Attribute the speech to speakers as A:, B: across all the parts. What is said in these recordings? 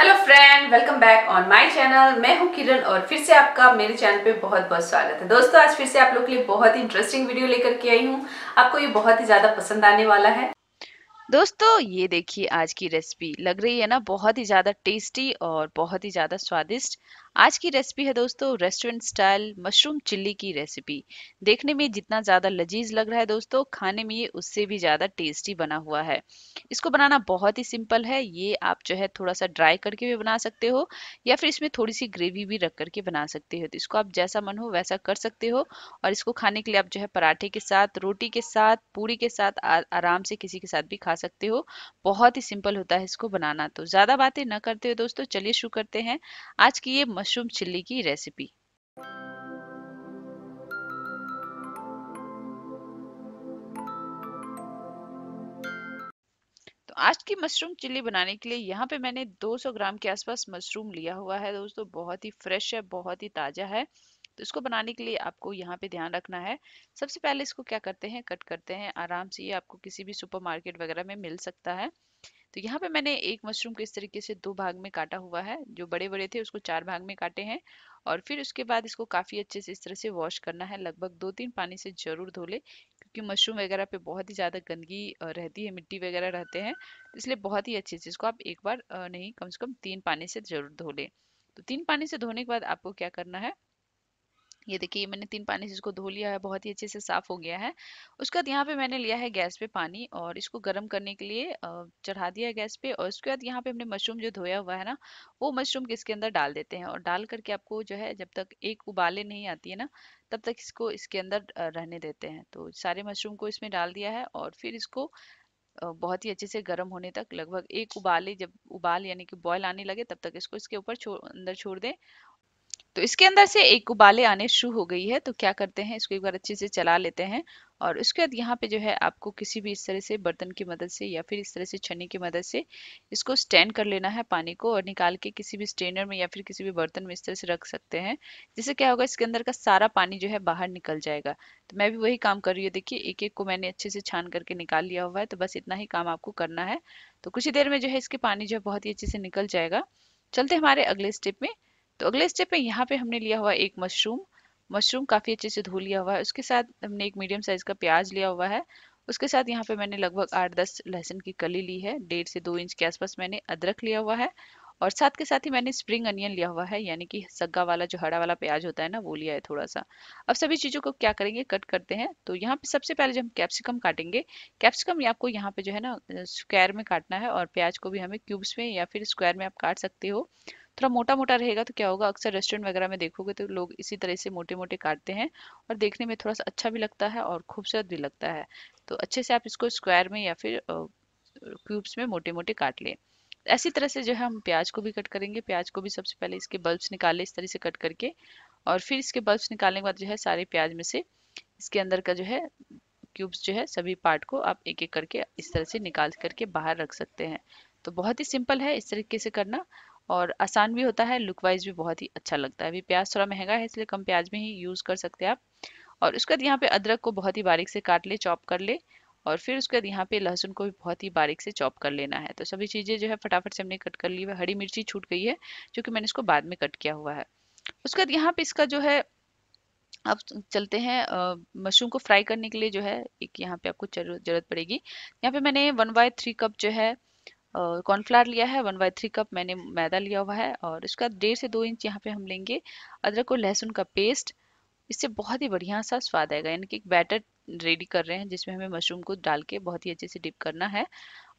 A: hello friend welcome back on my channel मैं हूं किरण और फिर से आपका मेरे चैनल पे बहुत बहुत स्वागत है दोस्तों आज फिर से आप लोग के लिए बहुत ही इंटरेस्टिंग वीडियो लेकर के आई हूं आपको ये बहुत ही ज़्यादा पसंद आने वाला है दोस्तों ये देखिए आज की रेसिपी लग रही है ना बहुत ही ज़्यादा टेस्टी और बहुत ही ज़्यादा स्वादिष्ट आज की रेसिपी है दोस्तों रेस्टोरेंट स्टाइल मशरूम चिल्ली की रेसिपी देखने में जितना ज़्यादा लजीज लग रहा है दोस्तों खाने में ये उससे भी ज़्यादा टेस्टी बना हुआ है इसको बनाना बहुत ही सिंपल है ये आप जो है थोड़ा सा ड्राई करके भी बना सकते हो या फिर इसमें थोड़ी सी ग्रेवी भी रख करके बना सकते हो तो इसको आप जैसा मन हो वैसा कर सकते हो और इसको खाने के लिए आप जो है पराठे के साथ रोटी के साथ पूरी के साथ आराम से किसी के साथ भी खा सकते हो बहुत ही सिंपल होता है इसको बनाना तो ज़्यादा बातें ना करते हो दोस्तों चलिए शुरू करते हैं आज की ये मशरूम चिल्ली की रेसिपी तो आज की मशरूम चिल्ली बनाने के लिए यहाँ पे मैंने 200 ग्राम के आसपास मशरूम लिया हुआ है दोस्तों बहुत ही फ्रेश है बहुत ही ताज़ा है तो इसको बनाने के लिए आपको यहाँ पे ध्यान रखना है सबसे पहले इसको क्या करते हैं कट करते हैं आराम से ये आपको किसी भी सुपरमार्केट वगैरह में मिल सकता है तो यहाँ पे मैंने एक मशरूम को इस तरीके से दो भाग में काटा हुआ है जो बड़े बड़े थे उसको चार भाग में काटे हैं और फिर उसके बाद इसको काफ़ी अच्छे से इस तरह से वॉश करना है लगभग दो तीन पानी से ज़रूर धो ले क्योंकि मशरूम वगैरह पे बहुत ही ज़्यादा गंदगी रहती है मिट्टी वगैरह रहते हैं तो इसलिए बहुत ही अच्छे से इसको आप एक बार नहीं कम से कम तीन पानी से ज़रूर धो लें तो तीन पानी से धोने के बाद आपको क्या करना है ये देखिए मैंने तीन पानी से इसको धो लिया है बहुत ही अच्छे से साफ हो गया है उसके बाद यहाँ पे मैंने लिया है गैस पे पानी और इसको गर्म करने के लिए चढ़ा दिया है गैस पे और उसके बाद यहाँ पे हमने मशरूम जो धोया हुआ है ना वो मशरूम इसके अंदर डाल देते हैं और डाल करके आपको जो है जब तक एक उबाले नहीं आती है ना तब तक इसको इसके अंदर रहने देते हैं तो सारे मशरूम को इसमें डाल दिया है और फिर इसको बहुत ही अच्छे से गर्म होने तक लगभग एक उबाले जब उबाल यानी कि बॉयल आने लगे तब तक इसको इसके ऊपर छो, अंदर छोड़ दें तो इसके अंदर से एक उबाले आने शुरू हो गई है तो क्या करते हैं इसको एक बार अच्छे से चला लेते हैं और उसके बाद यहाँ पे जो है आपको किसी भी इस तरह से बर्तन की मदद से या फिर इस तरह से छन्नी की मदद से इसको स्टैंड कर लेना है पानी को और निकाल के किसी भी स्टेनर में या फिर किसी भी बर्तन में इस तरह से रख सकते हैं जिससे क्या होगा इसके अंदर का सारा पानी जो है बाहर निकल जाएगा तो मैं भी वही काम कर रही हूँ देखिए एक एक को मैंने अच्छे से छान करके निकाल लिया हुआ है तो बस इतना ही काम आपको करना है तो कुछ ही देर में जो है इसके पानी जो है बहुत ही अच्छे से निकल जाएगा चलते हमारे अगले स्टेप में तो अगले स्टेप में यहाँ पे हमने लिया हुआ एक मशरूम मशरूम काफ़ी अच्छे से धो लिया हुआ है उसके साथ हमने एक मीडियम साइज़ का प्याज लिया हुआ है उसके साथ यहाँ पे मैंने लगभग आठ दस लहसुन की कली ली है डेढ़ से दो इंच के आसपास मैंने अदरक लिया हुआ है और साथ के साथ ही मैंने स्प्रिंग अनियन लिया हुआ है यानी कि सग्गा वाला जो हरा वाला प्याज होता है ना वो लिया है थोड़ा सा अब सभी चीज़ों को क्या करेंगे कट करते हैं तो यहाँ पे सबसे पहले जो हम कैप्सिकम काटेंगे कैप्सिकम आपको यहाँ पे जो है ना स्क्वायर में काटना है और प्याज को भी हमें क्यूब्स में या फिर स्क्वायर में आप काट सकते हो थोड़ा मोटा मोटा रहेगा तो क्या होगा अक्सर रेस्टोरेंट वगैरह में देखोगे तो लोग इसी तरह से मोटे मोटे काटते हैं और देखने में थोड़ा सा अच्छा भी लगता है और खूबसूरत भी लगता है तो अच्छे से आप इसको स्क्वायर में या फिर क्यूब्स में मोटे मोटे काट लें ऐसी तरह से जो है हम प्याज को भी कट करेंगे प्याज को भी सबसे पहले इसके बल्ब्स निकाले इस तरह से कट करके और फिर इसके बल्ब्स निकालने के बाद जो है सारे प्याज में से इसके अंदर का जो है क्यूब्स जो है सभी पार्ट को आप एक एक करके इस तरह से निकाल करके बाहर रख सकते हैं तो बहुत ही सिंपल है इस तरीके से करना और आसान भी होता है लुक वाइज भी बहुत ही अच्छा लगता है अभी प्याज थोड़ा महंगा है इसलिए कम प्याज में ही यूज़ कर सकते हैं आप और उसके बाद यहाँ पे अदरक को बहुत ही बारीक से काट ले चॉप कर ले और फिर उसके बाद यहाँ पे लहसुन को भी बहुत ही बारीक से चॉप कर लेना है तो सभी चीज़ें जो है फटाफट से हमने कट कर ली है हरी मिर्ची छूट गई है जो कि मैंने इसको बाद में कट किया हुआ है उसके बाद यहाँ पे इसका जो है अब चलते हैं मशरूम को फ्राई करने के लिए जो है एक यहाँ पे आपको जरूरत पड़ेगी यहाँ पे मैंने वन बाय थ्री कप जो है कॉर्नफ्लावर लिया है वन बाई थ्री कप मैंने मैदा लिया हुआ है और इसका डेढ़ से दो इंच यहाँ पे हम लेंगे अदरक और लहसुन का पेस्ट इससे बहुत ही बढ़िया सा स्वाद आएगा यानी कि एक बैटर रेडी कर रहे हैं जिसमें हमें मशरूम को डाल के बहुत ही अच्छे से डिप करना है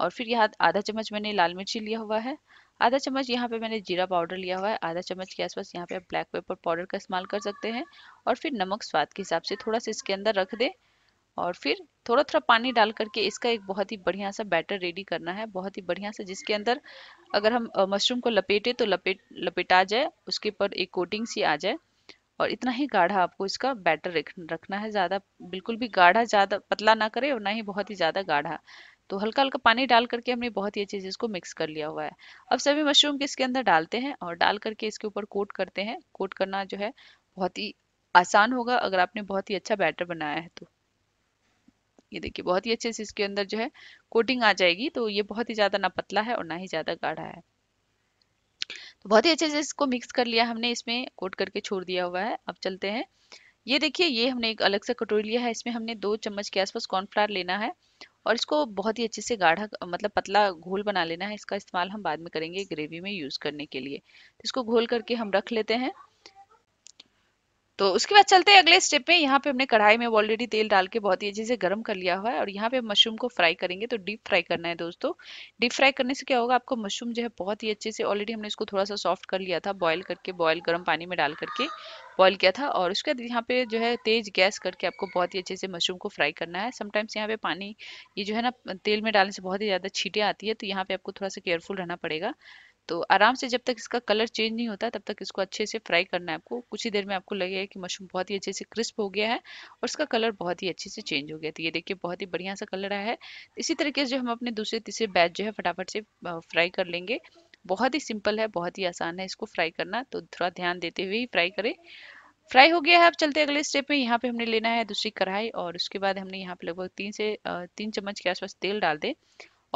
A: और फिर यहाँ आधा चम्मच मैंने लाल मिर्ची लिया हुआ है आधा चम्मच यहाँ पे मैंने जीरा पाउडर लिया हुआ है आधा चम्मच के आसपास यहाँ पे आप ब्लैक पेपर पाउडर का इस्तेमाल कर सकते हैं और फिर नमक स्वाद के हिसाब से थोड़ा सा इसके अंदर रख दें और फिर थोड़ा थोड़ा पानी डाल करके इसका एक बहुत ही बढ़िया सा बैटर रेडी करना है बहुत ही बढ़िया सा जिसके अंदर अगर हम मशरूम को लपेटे तो लपेट लपेटा जाए उसके ऊपर एक कोटिंग सी आ जाए और इतना ही गाढ़ा आपको इसका बैटर रखना है ज़्यादा बिल्कुल भी गाढ़ा ज़्यादा पतला ना करे और ना ही बहुत ही ज़्यादा गाढ़ा तो हल्का हल्का पानी डाल करके हमने बहुत ही अच्छी चीज़ को मिक्स कर लिया हुआ है अब सभी मशरूम के इसके अंदर डालते हैं और डाल करके इसके ऊपर कोट करते हैं कोट करना जो है बहुत ही आसान होगा अगर आपने बहुत ही अच्छा बैटर बनाया है तो ये देखिए बहुत ही अच्छे से इसके अंदर जो है कोटिंग आ जाएगी तो ये बहुत ही ज़्यादा ना पतला है और ना ही ज़्यादा गाढ़ा है तो बहुत ही अच्छे से इसको मिक्स कर लिया हमने इसमें कोट करके छोड़ दिया हुआ है अब चलते हैं ये देखिए ये हमने एक अलग सा कटोरी लिया है इसमें हमने दो चम्मच के आसपास कॉर्नफ्लावर लेना है और इसको बहुत ही अच्छे से गाढ़ा मतलब पतला घोल बना लेना है इसका इस्तेमाल हम बाद में करेंगे ग्रेवी में यूज़ करने के लिए तो इसको घोल करके हम रख लेते हैं तो उसके बाद चलते हैं अगले स्टेप में यहाँ पे हमने कढ़ाई में ऑलरेडी तेल डाल के बहुत ही अच्छे से गर्म कर लिया हुआ है और यहाँ पे मशरूम को फ्राई करेंगे तो डीप फ्राई करना है दोस्तों डीप फ्राई करने से क्या होगा आपको मशरूम जो है बहुत ही अच्छे से ऑलरेडी हमने इसको थोड़ा सा सॉफ्ट कर लिया था बॉयल करके बॉयल गर्म पानी में डाल करके बॉयल किया था और उसके बाद यहाँ पे जो है तेज गैस करके आपको बहुत ही अच्छे से मशरूम को फ्राई करना है समटाइम्स यहाँ पे पानी ये जो है ना तेल में डालने से बहुत ही ज़्यादा छीटें आती है तो यहाँ पे आपको थोड़ा सा केयरफुल रहना पड़ेगा तो आराम से जब तक इसका कलर चेंज नहीं होता तब तक इसको अच्छे से फ्राई करना है आपको कुछ ही देर में आपको लगेगा कि मशरूम बहुत ही अच्छे से क्रिस्प हो गया है और इसका कलर बहुत ही अच्छे से चेंज हो गया तो ये देखिए बहुत ही बढ़िया सा कलर आया है इसी तरीके से जो हम अपने दूसरे तीसरे बैच जो है फटाफट से फ्राई कर लेंगे बहुत ही सिंपल है बहुत ही आसान है इसको फ्राई करना तो थोड़ा ध्यान देते हुए ही फ्राई करें फ्राई हो गया है अब चलते अगले स्टेप में यहाँ पे हमने लेना है दूसरी कढ़ाई और उसके बाद हमने यहाँ पे लगभग तीन से तीन चम्मच के आसपास तेल डाल दें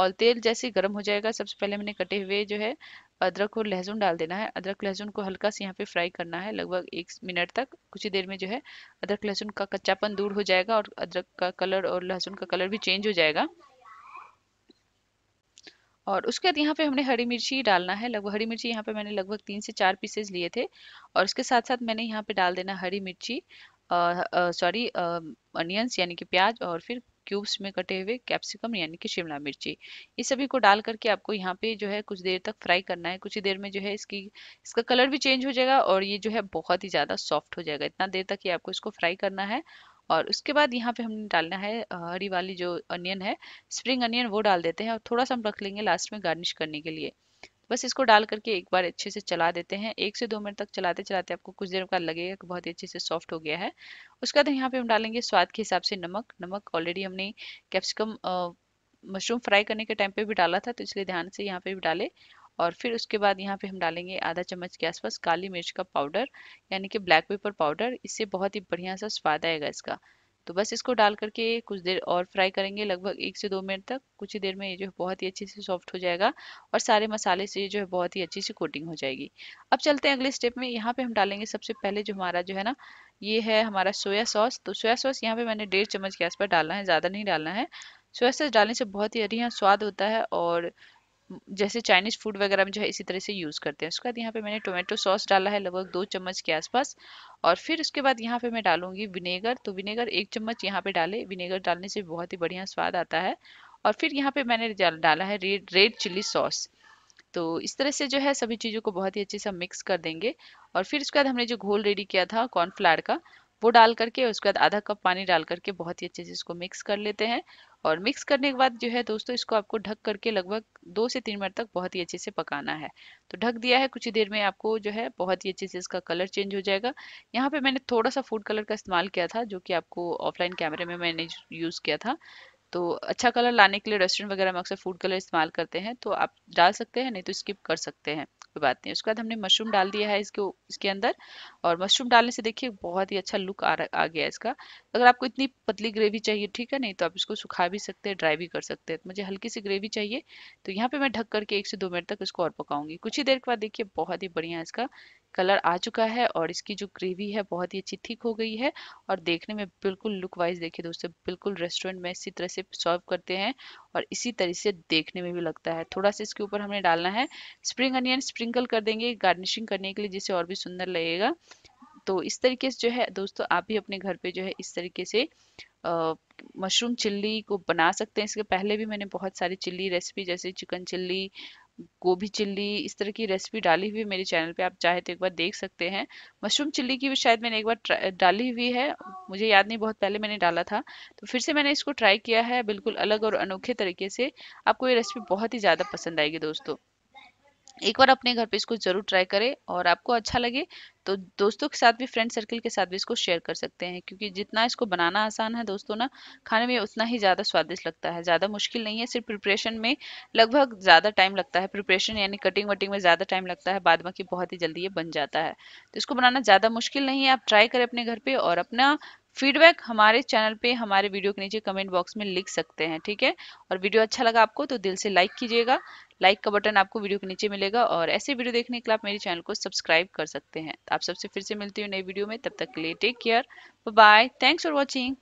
A: और तेल जैसे गर्म हो जाएगा सबसे पहले मैंने कटे हुए जो है अदरक और लहसुन डाल देना है अदरक लहसुन को हल्का से यहाँ पे फ्राई करना है लगभग एक मिनट तक कुछ ही देर में जो है अदरक लहसुन का कच्चापन दूर हो जाएगा और अदरक का कलर और लहसुन का कलर भी चेंज हो जाएगा और उसके बाद यहाँ पे हमने हरी मिर्ची डालना है लगभग हरी मिर्ची यहाँ पे मैंने लगभग तीन से चार पीसेज लिए थे और उसके साथ साथ मैंने यहाँ पे डाल देना हरी मिर्ची सॉरी अनियंस यानी कि प्याज और फिर क्यूब्स में कटे हुए कैप्सिकम यानी कि शिमला मिर्ची इस सभी को डाल करके आपको यहाँ पे जो है कुछ देर तक फ्राई करना है कुछ ही देर में जो है इसकी इसका कलर भी चेंज हो जाएगा और ये जो है बहुत ही ज़्यादा सॉफ्ट हो जाएगा इतना देर तक ये आपको इसको फ्राई करना है और उसके बाद यहाँ पे हमने डालना है हरी वाली जो अनियन है स्प्रिंग अनियन वो डाल देते हैं और थोड़ा सा हम रख लेंगे लास्ट में गार्निश करने के लिए बस इसको डाल करके एक बार अच्छे से चला देते हैं एक से दो मिनट तक चलाते चलाते आपको कुछ देर का लगेगा कि बहुत ही अच्छे से सॉफ्ट हो गया है उसके बाद यहाँ पे हम डालेंगे स्वाद के हिसाब से नमक नमक ऑलरेडी हमने कैप्सिकम मशरूम फ्राई करने के टाइम पे भी डाला था तो इसलिए ध्यान से यहाँ पे भी डाले और फिर उसके बाद यहाँ पे हम डालेंगे आधा चम्मच के आसपास काली मिर्च का पाउडर यानी कि ब्लैक पेपर पाउडर इससे बहुत ही बढ़िया सा स्वाद आएगा इसका तो बस इसको डाल करके कुछ देर और फ्राई करेंगे लगभग एक से दो मिनट तक कुछ ही देर में ये जो है बहुत ही अच्छे से सॉफ्ट हो जाएगा और सारे मसाले से ये जो है बहुत ही अच्छी सी कोटिंग हो जाएगी अब चलते हैं अगले स्टेप में यहाँ पे हम डालेंगे सबसे पहले जो हमारा जो है ना ये है हमारा सोया सॉस तो सोया सॉस यहाँ पे मैंने डेढ़ चम्मच के आसपास डालना है ज़्यादा नहीं डालना है सोया सॉस डालने से बहुत ही बढ़िया स्वाद होता है और जैसे चाइनीज फूड वगैरह में जो है इसी तरह से यूज़ करते हैं उसके बाद यहाँ पे मैंने टोमेटो सॉस डाला है लगभग दो चम्मच के आसपास और फिर उसके बाद यहाँ पे मैं डालूंगी विनेगर तो विनेगर एक चम्मच यहाँ पे डाले विनेगर डालने से बहुत ही बढ़िया स्वाद आता है और फिर यहाँ पे मैंने डाला है रेड रेड चिली सॉस तो इस तरह से जो है सभी चीज़ों को बहुत ही अच्छे से मिक्स कर देंगे और फिर उसके बाद हमने जो घोल रेडी किया था कॉर्नफ्लावर का वो डाल करके उसके बाद आधा कप पानी डाल करके बहुत ही अच्छे से इसको मिक्स कर लेते हैं और मिक्स करने के बाद जो है दोस्तों इसको आपको ढक करके लगभग दो से तीन मिनट तक बहुत ही अच्छे से पकाना है तो ढक दिया है कुछ ही देर में आपको जो है बहुत ही अच्छे से इसका कलर चेंज हो जाएगा यहाँ पे मैंने थोड़ा सा फूड कलर का इस्तेमाल किया था जो कि आपको ऑफलाइन कैमरे में मैंने यूज़ किया था तो अच्छा कलर लाने के लिए रेस्टोरेंट वगैरह में अक्सर फूड कलर इस्तेमाल करते हैं तो आप डाल सकते हैं नहीं तो स्किप कर सकते हैं कोई बात नहीं उसके बाद हमने मशरूम डाल दिया है इसके इसके अंदर और मशरूम डालने से देखिए बहुत ही अच्छा लुक आ, आ गया इसका अगर आपको इतनी पतली ग्रेवी चाहिए ठीक है नहीं तो आप इसको सुखा भी सकते हैं ड्राई भी कर सकते हैं तो मुझे हल्की सी ग्रेवी चाहिए तो यहाँ पे मैं ढक करके एक से दो मिनट तक इसको और पकाऊंगी कुछ ही देर के बाद देखिए बहुत ही बढ़िया इसका कलर आ चुका है और इसकी जो ग्रेवी है बहुत ही अच्छी थिक हो गई है और देखने में बिल्कुल लुक वाइज देखिए दोस्तों बिल्कुल रेस्टोरेंट में इसी तरह से सर्व करते हैं और इसी तरह से देखने में भी लगता है थोड़ा सा इसके ऊपर हमें डालना है स्प्रिंग अनियन स्प्रिंकल कर देंगे गार्निशिंग करने के लिए जिससे और भी सुंदर लगेगा तो इस तरीके से जो है दोस्तों आप भी अपने घर पे जो है इस तरीके से मशरूम चिल्ली को बना सकते हैं इसके पहले भी मैंने बहुत सारी चिल्ली रेसिपी जैसे चिकन चिल्ली गोभी चिल्ली इस तरह की रेसिपी डाली हुई मेरे चैनल पे आप चाहे तो एक बार देख सकते हैं मशरूम चिल्ली की भी शायद मैंने एक बार डाली हुई है मुझे याद नहीं बहुत पहले मैंने डाला था तो फिर से मैंने इसको ट्राई किया है बिल्कुल अलग और अनोखे तरीके से आपको ये रेसिपी बहुत ही ज़्यादा पसंद आएगी दोस्तों एक बार अपने घर पे इसको जरूर ट्राई करें और आपको अच्छा लगे तो दोस्तों के साथ भी फ्रेंड सर्कल के साथ भी इसको शेयर कर सकते हैं क्योंकि जितना इसको बनाना आसान है दोस्तों ना खाने में उतना ही ज़्यादा स्वादिष्ट लगता है ज़्यादा मुश्किल नहीं है सिर्फ प्रिपरेशन में लगभग ज़्यादा टाइम लगता है प्रिपरेशन यानी कटिंग वटिंग में ज़्यादा टाइम लगता है बाद बाकी बहुत ही जल्दी ये बन जाता है तो इसको बनाना ज़्यादा मुश्किल नहीं है आप ट्राई करें अपने घर पर और अपना फीडबैक हमारे चैनल पे हमारे वीडियो के नीचे कमेंट बॉक्स में लिख सकते हैं ठीक है और वीडियो अच्छा लगा आपको तो दिल से लाइक कीजिएगा लाइक का बटन आपको वीडियो के नीचे मिलेगा और ऐसे वीडियो देखने के लिए आप मेरे चैनल को सब्सक्राइब कर सकते हैं तो आप सबसे फिर से मिलती हूँ नई वीडियो में तब तक के लिए take care bye thanks for watching